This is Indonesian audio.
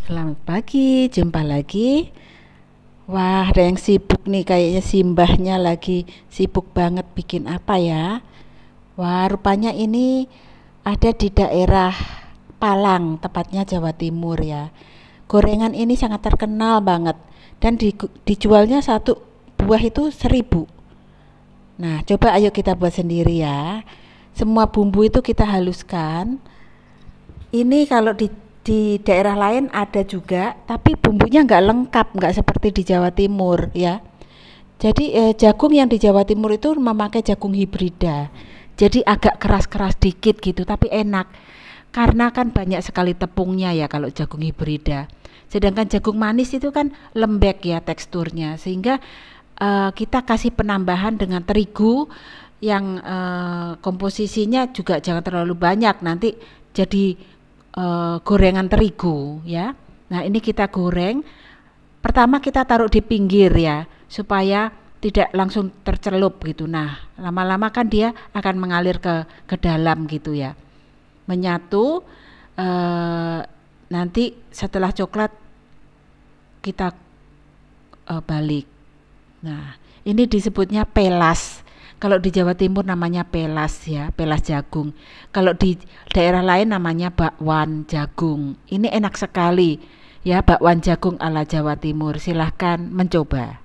Selamat pagi, jumpa lagi. Wah, ada yang sibuk nih kayaknya simbahnya lagi sibuk banget bikin apa ya? Wah, rupanya ini ada di daerah Palang, tepatnya Jawa Timur ya. Gorengan ini sangat terkenal banget dan di, dijualnya satu buah itu seribu. Nah, coba ayo kita buat sendiri ya. Semua bumbu itu kita haluskan. Ini kalau di di daerah lain ada juga, tapi bumbunya nggak lengkap, nggak seperti di Jawa Timur ya. Jadi eh, jagung yang di Jawa Timur itu memakai jagung hibrida, jadi agak keras-keras dikit gitu, tapi enak karena kan banyak sekali tepungnya ya kalau jagung hibrida. Sedangkan jagung manis itu kan lembek ya teksturnya, sehingga eh, kita kasih penambahan dengan terigu yang eh, komposisinya juga jangan terlalu banyak nanti jadi uh, gorengan terigu ya. Nah, ini kita goreng. Pertama kita taruh di pinggir ya supaya tidak langsung tercelup gitu. Nah, lama-lama kan dia akan mengalir ke ke dalam gitu ya. Menyatu eh, nanti setelah coklat kita eh, balik. Nah, ini disebutnya pelas. Kalau di Jawa Timur namanya pelas ya, pelas jagung. Kalau di daerah lain namanya bakwan jagung. Ini enak sekali ya bakwan jagung ala Jawa Timur. Silahkan mencoba.